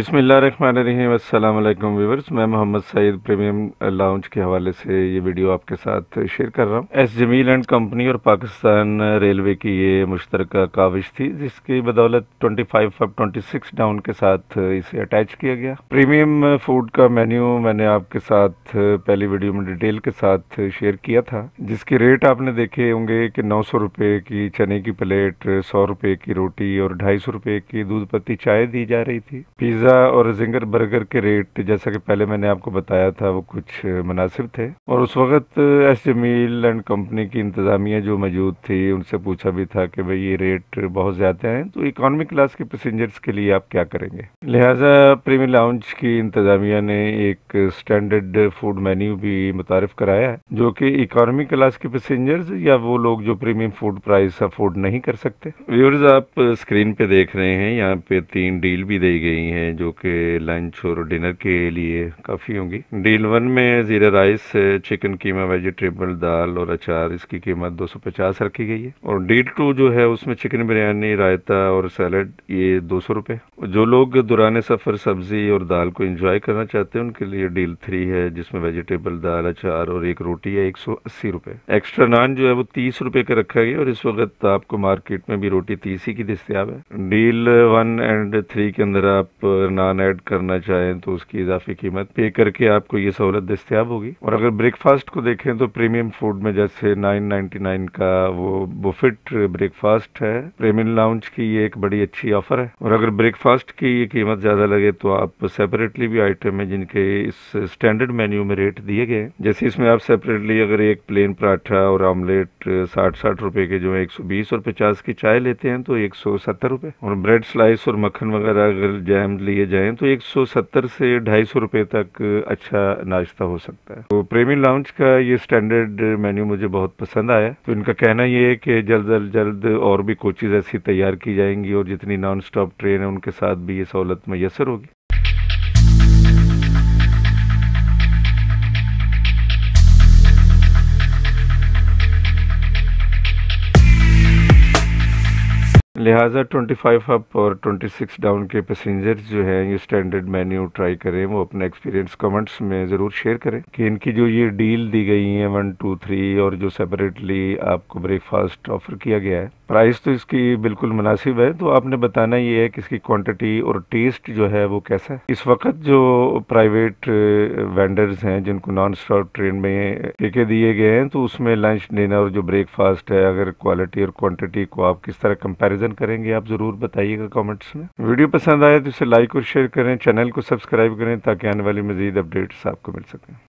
अस्सलाम वालेकुम व्यूवर्स मैं मोहम्मद सईद प्रीमियम लाउंज के हवाले से ये वीडियो आपके साथ शेयर कर रहा हूँ एस जमील एंड कंपनी और पाकिस्तान रेलवे की ये मुश्तर काविश थी जिसकी बदौलत 25 अब 26 डाउन के साथ इसे अटैच किया गया प्रीमियम फूड का मेन्यू मैंने आपके साथ पहली वीडियो में डिटेल के साथ शेयर किया था जिसके रेट आपने देखे होंगे कि नौ सौ की चने की प्लेट सौ रुपये की रोटी और ढाई सौ की दूध पत्ती चाय दी जा रही थी पिज्ज़ा पिज़्ज़ा और जिंगर बर्गर के रेट जैसा कि पहले मैंने आपको बताया था वो कुछ मुनासिब थे और उस वक्त एस जमील एंड कंपनी की इंतज़ामिया जो मौजूद थी उनसे पूछा भी था कि भाई ये रेट बहुत ज़्यादा हैं तो इकानमी क्लास के पैसेंजर्स के लिए आप क्या करेंगे लिहाजा प्रीमियर लाउंज की इंतज़ामिया ने एक स्टैंडर्ड फूड मेन्यू भी मुतारफ़ कराया है जो कि इकानमी क्लास के पैसेंजर्स या वो लोग जो प्रीमियम फूड प्राइस अफोर्ड नहीं कर सकते व्यूर्स आप स्क्रीन पे देख रहे हैं यहाँ पे तीन डील भी दी गई हैं जो कि लंच और डिनर के लिए काफ़ी होंगी डील वन में jeera rice chicken keema vegetable दाल और अचार इसकी कीमत दो सौ पचास रखी गई है और डील टू जो है उसमें चिकन बिरयानी रायता और सैलड ये दो सौ रुपये जो लोग दुराने सफ़र सब्ज़ी और दाल को इंजॉय करना चाहते हैं उनके लिए डील थ्री है जिसमें वेजिटेबल दाल अचार और एक रोटी है एक सौ अस्सी रुपये एक्स्ट्रा नान जो है वो तीस रुपये का रखा गया और इस वक्त आपको मार्केट में भी रोटी तीस ही की दस्तियाब है डील वन एंड थ्री के अंदर आप अगर नान ऐड करना चाहें तो उसकी इजाफी कीमत पे करके आपको ये सहूलत दस्तियाब होगी और अगर ब्रेकफास्ट को देखें तो प्रीमियम फूड में जैसे नाइन नाइन का वो बुफिट ब्रेकफास्ट है प्रेमिन लाउंज की ये एक बड़ी अच्छी ऑफर है और अगर ब्रेकफास्ट की ये कीमत ज़्यादा लगे तो आप सेपरेटली भी आइटम है जिनके इस स्टैंडर्ड मेन्यू में रेट दिए गए जैसे इसमें आप सेपरेटली अगर एक प्लेन पराठा और ऑमलेट साठ साठ रुपए के जो है एक सौ बीस और पचास की चाय लेते हैं तो एक सौ सत्तर रुपए और ब्रेड स्लाइस और मक्खन वगैरह अगर जैम लिए जाएं तो 170 से 250 रुपए तक अच्छा नाश्ता हो सकता है तो प्रेमी लाउंज का ये स्टैंडर्ड मेन्यू मुझे बहुत पसंद आया तो इनका कहना ये है कि जल्द अज जल्द और भी कोचेज़ ऐसी तैयार की जाएंगी और जितनी नॉन स्टॉप ट्रेन है उनके साथ भी ये सहूलत मैसर होगी लिहाजा 25 अप और 26 डाउन के पैसेंजर्स जो हैं ये स्टैंडर्ड मेन्यू ट्राई करें वो अपने एक्सपीरियंस कमेंट्स में ज़रूर शेयर करें कि इनकी जो ये डील दी गई है वन टू थ्री और जो सेपरेटली आपको ब्रेकफास्ट ऑफर किया गया है प्राइस तो इसकी बिल्कुल मुनासिब है तो आपने बताना ये है कि इसकी क्वांटिटी और टेस्ट जो है वो कैसा है इस वक्त जो प्राइवेट वेंडर्स हैं जिनको नॉन स्टॉप ट्रेन में टिके दिए गए हैं तो उसमें लंच डिनर और जो ब्रेकफास्ट है अगर क्वालिटी और क्वांटिटी को आप किस तरह कंपेरिजन पसंद करेंगे आप ज़रूर बताइएगा कमेंट्स में वीडियो पसंद आए तो इसे लाइक और शेयर करें चैनल को सब्सक्राइब करें ताकि आने वाली मजीद अपडेट्स आपको मिल सकें